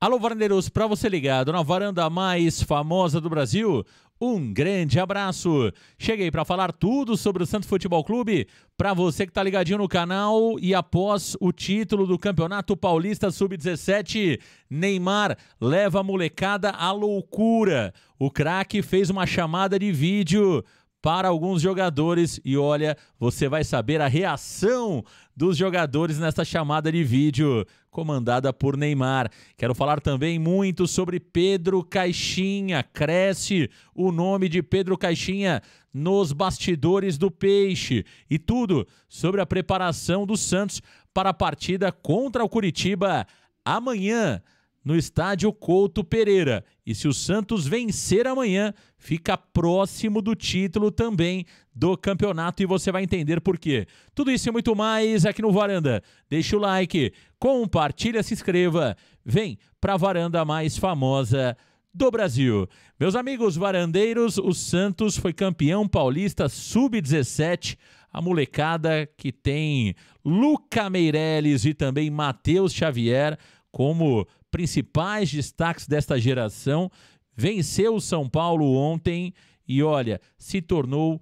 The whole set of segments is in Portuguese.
Alô, varandeiros, para você ligado na varanda mais famosa do Brasil, um grande abraço. Cheguei para falar tudo sobre o Santos Futebol Clube para você que tá ligadinho no canal e após o título do Campeonato Paulista Sub-17, Neymar leva a molecada à loucura. O craque fez uma chamada de vídeo para alguns jogadores e olha, você vai saber a reação dos jogadores nesta chamada de vídeo comandada por Neymar. Quero falar também muito sobre Pedro Caixinha. Cresce o nome de Pedro Caixinha nos bastidores do Peixe e tudo sobre a preparação do Santos para a partida contra o Curitiba amanhã no estádio Couto Pereira. E se o Santos vencer amanhã, fica próximo do título também do campeonato e você vai entender por quê. Tudo isso e muito mais aqui no Varanda. Deixa o like, compartilha, se inscreva. Vem para a varanda mais famosa do Brasil. Meus amigos varandeiros, o Santos foi campeão paulista sub-17. A molecada que tem Luca Meirelles e também Matheus Xavier como principais destaques desta geração, venceu o São Paulo ontem e olha, se tornou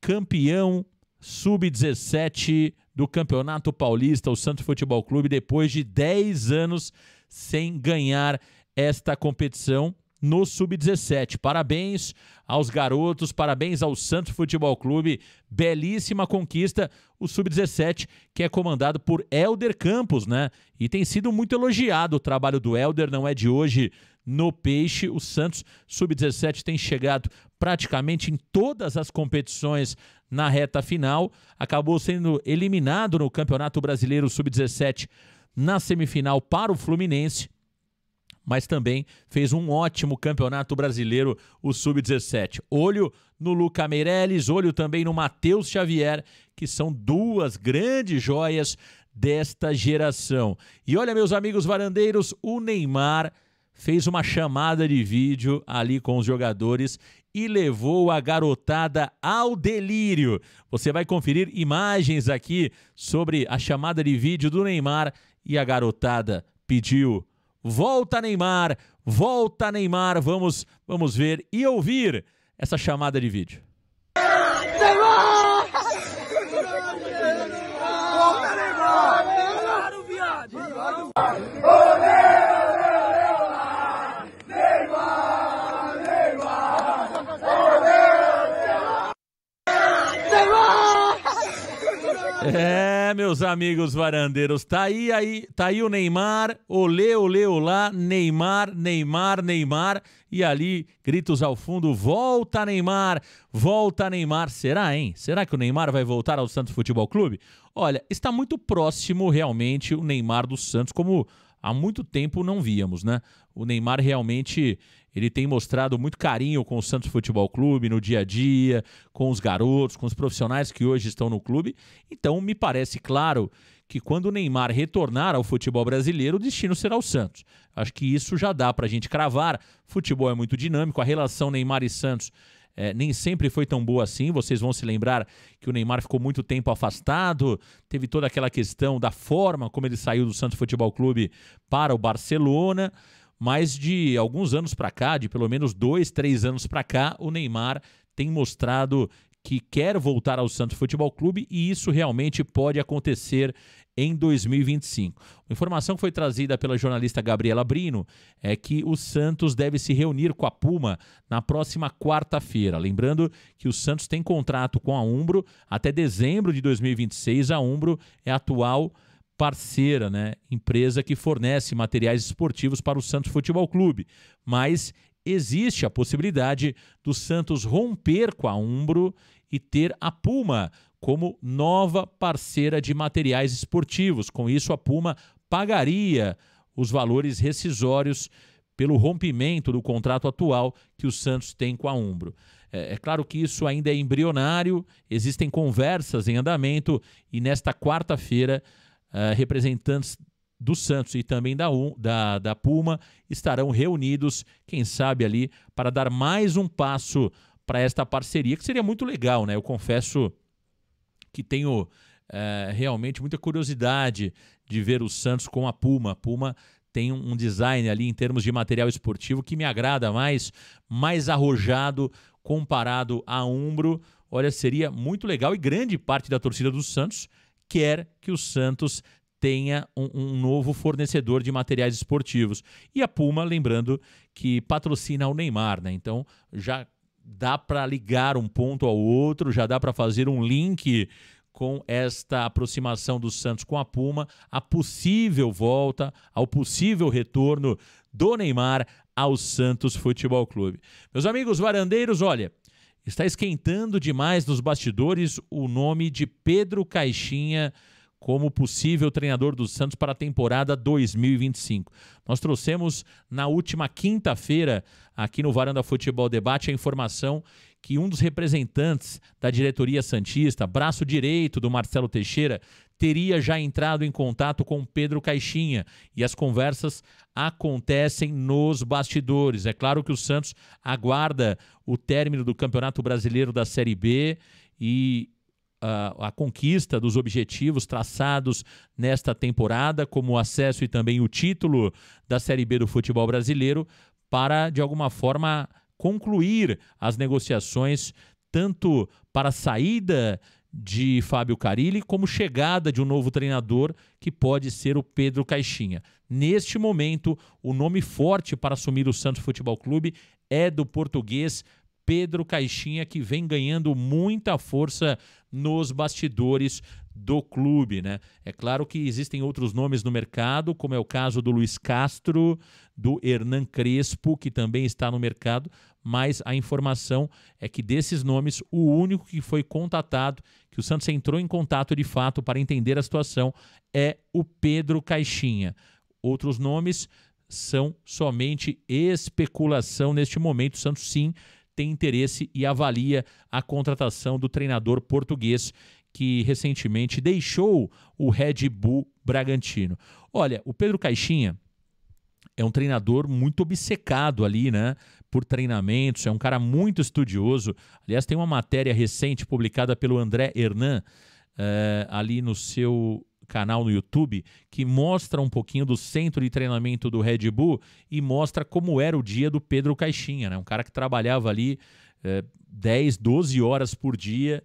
campeão sub-17 do Campeonato Paulista, o Santos Futebol Clube, depois de 10 anos sem ganhar esta competição no Sub-17. Parabéns aos garotos, parabéns ao Santos Futebol Clube. Belíssima conquista, o Sub-17, que é comandado por Helder Campos, né? E tem sido muito elogiado o trabalho do Helder, não é de hoje no Peixe. O Santos Sub-17 tem chegado praticamente em todas as competições na reta final. Acabou sendo eliminado no Campeonato Brasileiro Sub-17 na semifinal para o Fluminense mas também fez um ótimo campeonato brasileiro, o Sub-17. Olho no Luca Meirelles, olho também no Matheus Xavier, que são duas grandes joias desta geração. E olha, meus amigos varandeiros, o Neymar fez uma chamada de vídeo ali com os jogadores e levou a garotada ao delírio. Você vai conferir imagens aqui sobre a chamada de vídeo do Neymar e a garotada pediu Volta Neymar, volta Neymar. Vamos, vamos ver e ouvir essa chamada de vídeo. Neymar! Volta Neymar! Neymar, viado! meus amigos varandeiros, tá aí, aí, tá aí o Neymar, olê, olê, olá, Neymar, Neymar, Neymar, e ali gritos ao fundo, volta Neymar, volta Neymar, será, hein? Será que o Neymar vai voltar ao Santos Futebol Clube? Olha, está muito próximo realmente o Neymar do Santos, como há muito tempo não víamos, né? O Neymar realmente ele tem mostrado muito carinho com o Santos Futebol Clube no dia a dia, com os garotos, com os profissionais que hoje estão no clube. Então, me parece claro que quando o Neymar retornar ao futebol brasileiro, o destino será o Santos. Acho que isso já dá para a gente cravar. Futebol é muito dinâmico, a relação Neymar e Santos é, nem sempre foi tão boa assim. Vocês vão se lembrar que o Neymar ficou muito tempo afastado, teve toda aquela questão da forma como ele saiu do Santos Futebol Clube para o Barcelona mas de alguns anos para cá, de pelo menos dois, três anos para cá, o Neymar tem mostrado que quer voltar ao Santos Futebol Clube e isso realmente pode acontecer em 2025. informação que foi trazida pela jornalista Gabriela Brino é que o Santos deve se reunir com a Puma na próxima quarta-feira. Lembrando que o Santos tem contrato com a Umbro até dezembro de 2026. A Umbro é atual parceira, né, empresa que fornece materiais esportivos para o Santos Futebol Clube, mas existe a possibilidade do Santos romper com a Umbro e ter a Puma como nova parceira de materiais esportivos. Com isso, a Puma pagaria os valores rescisórios pelo rompimento do contrato atual que o Santos tem com a Umbro. É, é, claro que isso ainda é embrionário, existem conversas em andamento e nesta quarta-feira ah, representantes do Santos e também da, da, da Puma estarão reunidos, quem sabe ali, para dar mais um passo para esta parceria, que seria muito legal, né? Eu confesso que tenho é, realmente muita curiosidade de ver o Santos com a Puma. A Puma tem um design ali em termos de material esportivo que me agrada mais, mais arrojado comparado a Umbro. Olha, seria muito legal e grande parte da torcida do Santos quer que o Santos tenha um, um, novo fornecedor de materiais esportivos. E a Puma, lembrando que patrocina o Neymar, né? Então já dá para ligar um ponto ao outro, já dá para fazer um link com esta aproximação do Santos com a Puma, a possível volta, ao possível retorno do Neymar ao Santos Futebol Clube. Meus amigos varandeiros, olha, Está esquentando demais nos bastidores o nome de Pedro Caixinha como possível treinador do Santos para a temporada 2025. Nós trouxemos na última quinta-feira, aqui no Varanda Futebol Debate, a informação que um dos representantes da diretoria Santista, braço direito do Marcelo Teixeira, teria já entrado em contato com Pedro Caixinha e as conversas acontecem nos bastidores. É claro que o Santos aguarda o término do Campeonato Brasileiro da Série B e a, ah, a conquista dos objetivos traçados nesta temporada, como o acesso e também o título da Série B do futebol brasileiro, para de alguma forma concluir as negociações, tanto para a saída de Fábio Carilli, como chegada de um novo treinador, que pode ser o Pedro Caixinha. Neste momento, o nome forte para assumir o Santos Futebol Clube é do português Pedro Caixinha, que vem ganhando muita força nos bastidores do clube. Né? É claro que existem outros nomes no mercado, como é o caso do Luiz Castro, do Hernan Crespo, que também está no mercado, mas a informação é que desses nomes, o único que foi contatado, que o Santos entrou em contato de fato para entender a situação, é o Pedro Caixinha. Outros nomes são somente especulação neste momento. O Santos sim tem interesse e avalia a contratação do treinador português que recentemente deixou o Red Bull Bragantino. Olha, o Pedro Caixinha é um treinador muito obcecado ali, né? Por treinamentos, é um cara muito estudioso. Aliás, tem uma matéria recente publicada pelo André Hernan eh, ali no seu canal no YouTube que mostra um pouquinho do centro de treinamento do Red Bull e mostra como era o dia do Pedro Caixinha, né? Um cara que trabalhava ali é, 10, 12 horas por dia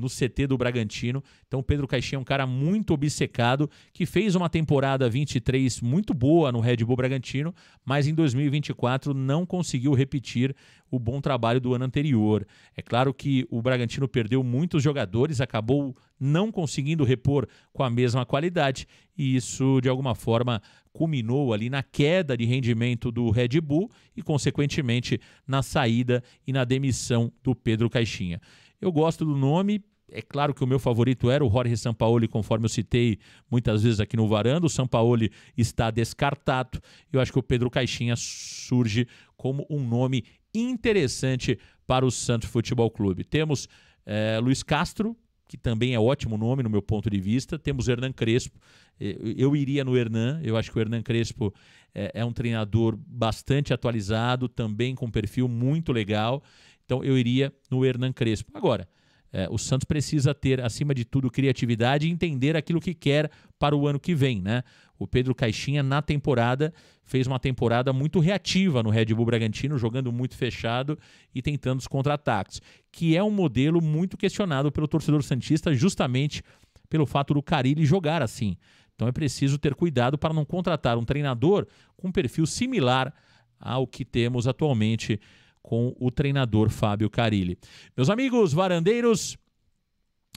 no CT do Bragantino. Então, Pedro Caixinha é um cara muito obcecado, que fez uma temporada 23 muito boa no Red Bull Bragantino, mas em 2024 não conseguiu repetir o bom trabalho do ano anterior. É claro que o Bragantino perdeu muitos jogadores, acabou não conseguindo repor com a mesma qualidade, e isso de alguma forma culminou ali na queda de rendimento do Red Bull e, consequentemente, na saída e na demissão do Pedro Caixinha. Eu gosto do nome, é claro que o meu favorito era o Jorge Sampaoli, conforme eu citei muitas vezes aqui no Varanda. O Sampaoli está descartado. Eu acho que o Pedro Caixinha surge como um nome interessante para o Santos Futebol Clube. Temos é, Luiz Castro, que também é ótimo nome no meu ponto de vista. Temos Hernan Crespo. Eh, eu iria no Hernan. Eu acho que o Hernan Crespo é, é um treinador bastante atualizado, também com um perfil muito legal. Então eu iria no Hernan Crespo. Agora, é, o Santos precisa ter, acima de tudo, criatividade e entender aquilo que quer para o ano que vem. Né? O Pedro Caixinha, na temporada, fez uma temporada muito reativa no Red Bull Bragantino, jogando muito fechado e tentando os contra-ataques, que é um modelo muito questionado pelo torcedor Santista, justamente pelo fato do Carilli jogar assim. Então é preciso ter cuidado para não contratar um treinador com perfil similar ao que temos atualmente com o treinador Fábio Carilli. Meus amigos varandeiros,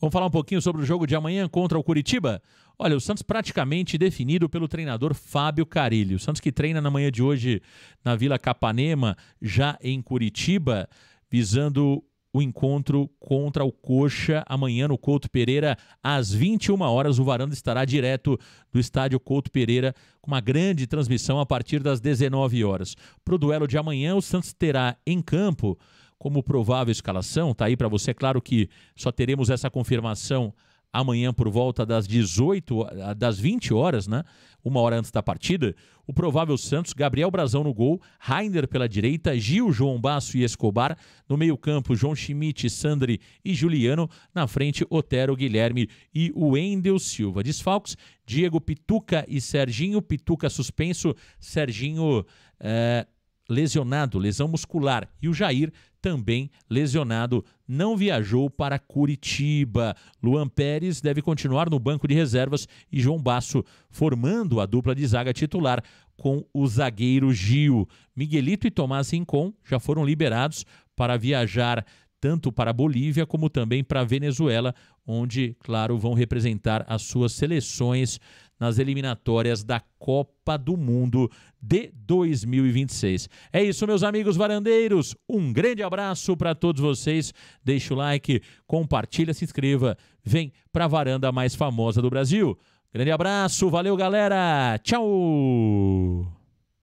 vamos falar um pouquinho sobre o jogo de amanhã contra o Curitiba? Olha, o Santos praticamente definido pelo treinador Fábio Carilli. O Santos que treina na manhã de hoje na Vila Capanema, já em Curitiba, visando o encontro contra o Coxa amanhã no Couto Pereira às 21 horas. O Varanda estará direto do estádio Couto Pereira com uma grande transmissão a partir das 19 horas. Para o duelo de amanhã, o Santos terá em campo como provável escalação, tá aí para você, claro que só teremos essa confirmação amanhã por volta das 18, das 20 horas, né? Uma hora antes da partida, o provável Santos, Gabriel Brazão no gol, Rainer pela direita, Gil, João Basso e Escobar, no meio-campo, João Schmidt, Sandri e Juliano, na frente, Otero, Guilherme e Wendel Silva. Desfalques, Diego Pituca e Serginho, Pituca suspenso, Serginho é, lesionado, lesão muscular, e o Jair também lesionado, não viajou para Curitiba. Luan Pérez deve continuar no banco de reservas e João Basso formando a dupla de zaga titular com o zagueiro Gil. Miguelito e Tomás Rincon já foram liberados para viajar tanto para a Bolívia como também para a Venezuela, onde, claro, vão representar as suas seleções nas eliminatórias da Copa do Mundo de 2026. É isso, meus amigos varandeiros. Um grande abraço para todos vocês. Deixa o like, compartilha, se inscreva. Vem para a varanda mais famosa do Brasil. Grande abraço, valeu galera. Tchau.